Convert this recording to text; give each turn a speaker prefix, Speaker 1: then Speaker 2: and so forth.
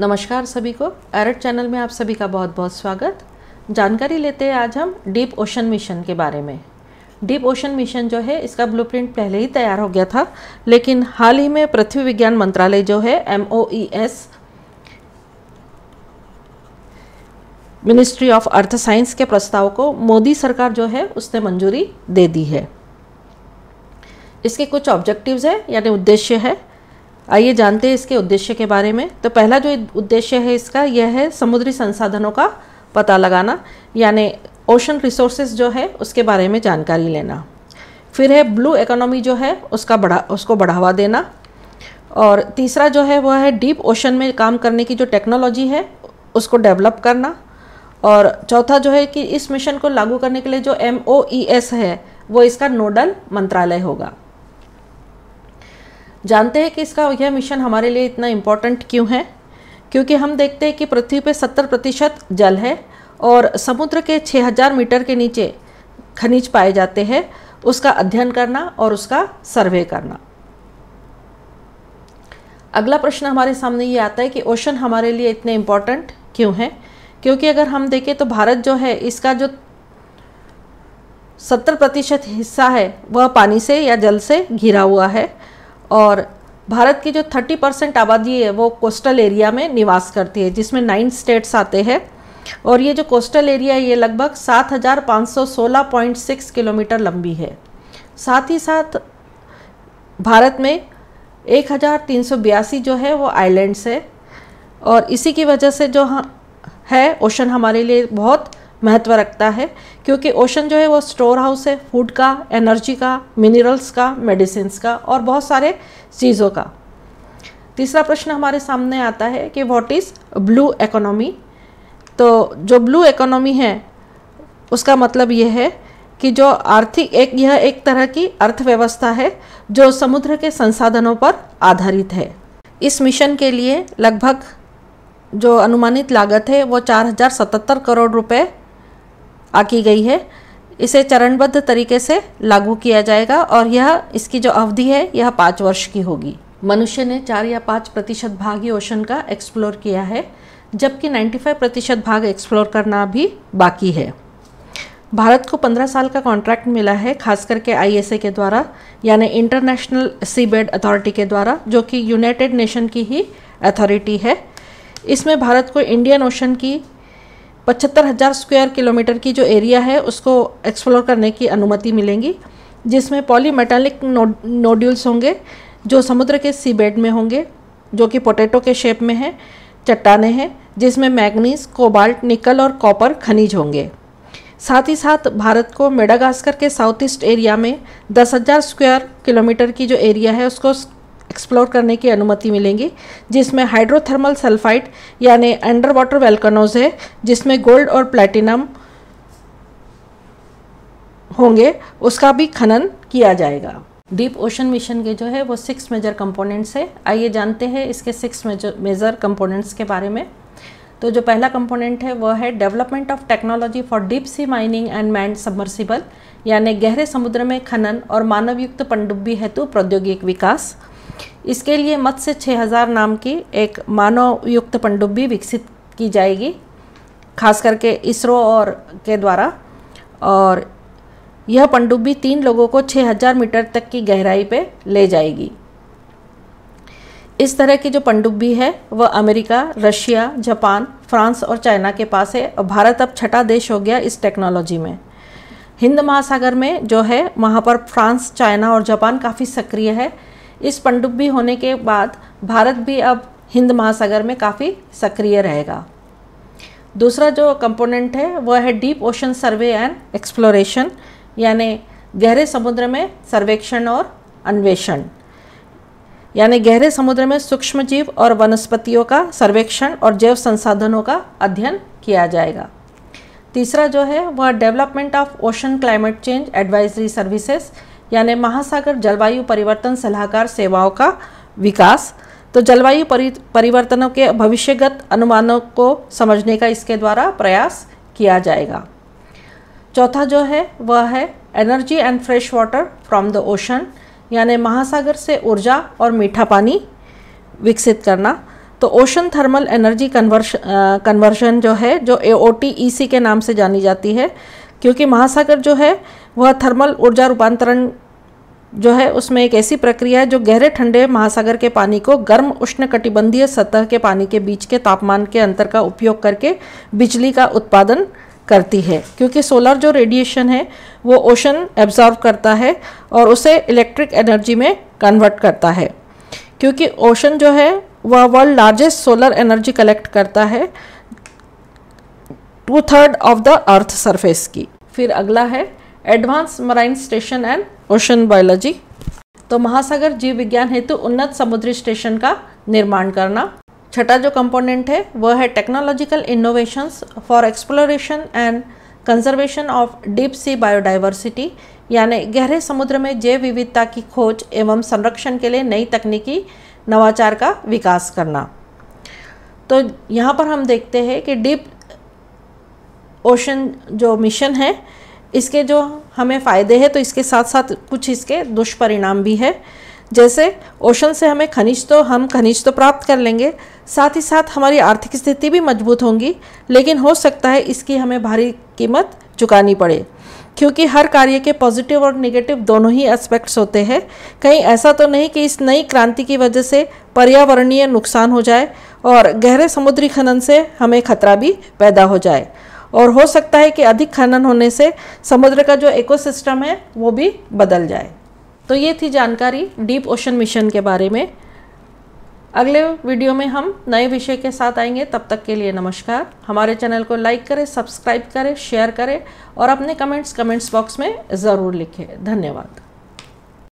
Speaker 1: नमस्कार सभी को एरट चैनल में आप सभी का बहुत बहुत स्वागत जानकारी लेते हैं आज हम डीप ओशन मिशन के बारे में डीप ओशन मिशन जो है इसका ब्लूप्रिंट पहले ही तैयार हो गया था लेकिन हाल ही में पृथ्वी विज्ञान मंत्रालय जो है M O E S ministry of earth science के प्रस्ताव को मोदी सरकार जो है उसने मंजूरी दे दी है इसके कुछ ऑब्जेक्टिव्स है यानी उद्देश्य है आइए जानते हैं इसके उद्देश्य के बारे में तो पहला जो उद्देश्य है इसका यह है समुद्री संसाधनों का पता लगाना यानी ओशन रिसोर्सेज जो है उसके बारे में जानकारी लेना फिर है ब्लू इकोनॉमी जो है उसका बढ़ा उसको बढ़ावा देना और तीसरा जो है वह है डीप ओशन में काम करने की जो टेक्नोलॉजी है उसको डेवलप करना और चौथा जो है कि इस मिशन को लागू करने के लिए जो एम e है वो इसका नोडल मंत्रालय होगा जानते हैं कि इसका यह मिशन हमारे लिए इतना इम्पोर्टेंट क्यों है क्योंकि हम देखते हैं कि पृथ्वी पर सत्तर प्रतिशत जल है और समुद्र के 6000 मीटर के नीचे खनिज पाए जाते हैं उसका अध्ययन करना और उसका सर्वे करना अगला प्रश्न हमारे सामने ये आता है कि ओशन हमारे लिए इतने इम्पोर्टेंट क्यों हैं क्योंकि अगर हम देखें तो भारत जो है इसका जो सत्तर प्रतिशत हिस्सा है वह पानी से या जल से घिरा हुआ है और भारत की जो 30 परसेंट आबादी है वो कोस्टल एरिया में निवास करती है जिसमें नाइन स्टेट्स आते हैं और ये जो कोस्टल एरिया है ये लगभग 7,516.6 किलोमीटर लंबी है साथ ही साथ भारत में एक जो है वो आइलैंड्स है और इसी की वजह से जो है ओशन हमारे लिए बहुत महत्व रखता है क्योंकि ओशन जो है वो स्टोर हाउस है फूड का एनर्जी का मिनरल्स का मेडिसिन का और बहुत सारे चीज़ों का तीसरा प्रश्न हमारे सामने आता है कि वॉट इज़ ब्लू इकोनॉमी तो जो ब्लू इकोनॉमी है उसका मतलब यह है कि जो आर्थिक एक यह एक तरह की अर्थव्यवस्था है जो समुद्र के संसाधनों पर आधारित है इस मिशन के लिए लगभग जो अनुमानित लागत है वो चार हजार सतहत्तर करोड़ रुपए आकी गई है इसे चरणबद्ध तरीके से लागू किया जाएगा और यह इसकी जो अवधि है यह पाँच वर्ष की होगी मनुष्य ने चार या पाँच प्रतिशत भाग ही ओशन का एक्सप्लोर किया है जबकि 95 प्रतिशत भाग एक्सप्लोर करना भी बाकी है भारत को 15 साल का कॉन्ट्रैक्ट मिला है खास करके आई के द्वारा यानी इंटरनेशनल सीबेड अथॉरिटी के द्वारा जो कि यूनाइटेड नेशन की ही अथॉरिटी है इसमें भारत को इंडियन ओशन की पचहत्तर हज़ार स्क्वायर किलोमीटर की जो एरिया है उसको एक्सप्लोर करने की अनुमति मिलेंगी जिसमें पॉलीमेटालिक नोड्यूल्स होंगे जो समुद्र के सी बेड में होंगे जो कि पोटैटो के शेप में हैं चट्टाने हैं जिसमें मैग्नीज कोबाल्ट निकल और कॉपर खनिज होंगे साथ ही साथ भारत को मेडागास्कर के साउथ ईस्ट एरिया में दस हज़ार स्क्वायर किलोमीटर की जो एरिया है उसको एक्सप्लोर करने की अनुमति मिलेंगी जिसमें हाइड्रोथर्मल सल्फाइड यानी अंडर वाटर वेलकनोज है जिसमें गोल्ड और प्लेटिनम होंगे उसका भी खनन किया जाएगा डीप ओशन मिशन के जो है वो सिक्स मेजर कंपोनेंट्स है आइए जानते हैं इसके सिक्स मेजर मेजर कंपोनेंट्स के बारे में तो जो पहला कंपोनेंट है वह है development of technology for deep sea mining and manned submersible यानी गहरे समुद्र में खनन और मानवयुक्त पनडुब्बी हेतु प्रौद्योगिक विकास इसके लिए मत्स्य 6000 नाम की एक मानव युक्त पनडुब्बी विकसित की जाएगी खास करके इसरो और के द्वारा और यह पनडुब्बी तीन लोगों को 6000 मीटर तक की गहराई पे ले जाएगी इस तरह की जो पनडुब्बी है वह अमेरिका रशिया जापान फ्रांस और चाइना के पास है और भारत अब छठा देश हो गया इस टेक्नोलॉजी में हिंद महासागर में जो है वहाँ पर फ्रांस चाइना और जापान काफ़ी सक्रिय है इस पनडुब्बी होने के बाद भारत भी अब हिंद महासागर में काफ़ी सक्रिय रहेगा दूसरा जो कंपोनेंट है वह है deep ocean survey and exploration यानी गहरे समुद्र में सर्वेक्षण और अन्वेषण यानी गहरे समुद्र में सूक्ष्म जीव और वनस्पतियों का सर्वेक्षण और जैव संसाधनों का अध्ययन किया जाएगा तीसरा जो है वह development of ocean climate change advisory services यानी महासागर जलवायु परिवर्तन सलाहकार सेवाओं का विकास तो जलवायु परिवर्तनों के भविष्यगत अनुमानों को समझने का इसके द्वारा प्रयास किया जाएगा चौथा जो है वह है energy and fresh water from the ocean यानी महासागर से ऊर्जा और मीठा पानी विकसित करना तो ocean thermal energy conversion conversion जो है जो ए e के नाम से जानी जाती है क्योंकि महासागर जो है वह थर्मल ऊर्जा रूपांतरण जो है उसमें एक ऐसी प्रक्रिया है जो गहरे ठंडे महासागर के पानी को गर्म उष्ण कटिबंधीय सतह के पानी के बीच के तापमान के अंतर का उपयोग करके बिजली का उत्पादन करती है क्योंकि सोलर जो रेडिएशन है वो ओशन एब्जॉर्व करता है और उसे इलेक्ट्रिक एनर्जी में कन्वर्ट करता है क्योंकि ओशन जो है वह world largest solar energy collect करता है two third of the earth surface की फिर अगला है advance marine station and ocean biology तो महासागर जीव विज्ञान हेतु उन्नत समुद्री स्टेशन का निर्माण करना छठा जो कंपोनेंट है वह है technological innovations for exploration and conservation of deep sea biodiversity यानी गहरे समुद्र में जैव विविधता की खोज एवं संरक्षण के लिए नई तकनीकी नवाचार का विकास करना तो यहाँ पर हम देखते हैं कि डीप ओशन जो मिशन है इसके जो हमें फ़ायदे हैं तो इसके साथ साथ कुछ इसके दुष्परिणाम भी है जैसे ओशन से हमें खनिज तो हम खनिज तो प्राप्त कर लेंगे साथ ही साथ हमारी आर्थिक स्थिति भी मजबूत होंगी लेकिन हो सकता है इसकी हमें भारी कीमत चुकानी पड़े क्योंकि हर कार्य के पॉजिटिव और नेगेटिव दोनों ही एस्पेक्ट्स होते हैं कहीं ऐसा तो नहीं कि इस नई क्रांति की वजह से पर्यावरणीय नुकसान हो जाए और गहरे समुद्री खनन से हमें खतरा भी पैदा हो जाए और हो सकता है कि अधिक खनन होने से समुद्र का जो इकोसिस्टम है वो भी बदल जाए तो ये थी जानकारी डीप ओशन मिशन के बारे में अगले वीडियो में हम नए विषय के साथ आएंगे तब तक के लिए नमस्कार हमारे चैनल को लाइक करें सब्सक्राइब करें शेयर करें और अपने कमेंट्स कमेंट्स बॉक्स में ज़रूर लिखें धन्यवाद